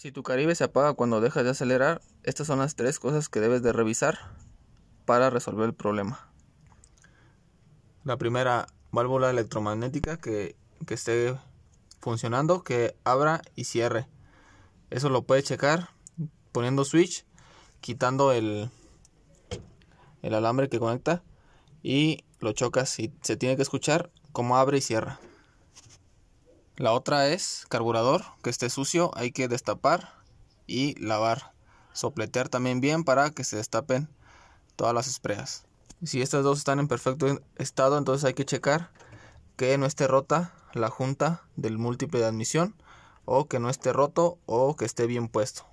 Si tu Caribe se apaga cuando dejas de acelerar, estas son las tres cosas que debes de revisar para resolver el problema. La primera, válvula electromagnética que, esté funcionando, que abra y cierre. Eso lo puedes checar poniendo switch, quitando el, el alambre que conecta y lo chocas y se tiene que escuchar cómo abre y cierra. La otra es carburador que esté sucio, hay que destapar y lavar. Sopletear también bien para que se destapen todas las espreas. Si estas dos están en perfecto estado, entonces hay que checar que no esté rota la junta del múltiple de admisión o que no esté roto o que esté bien puesto.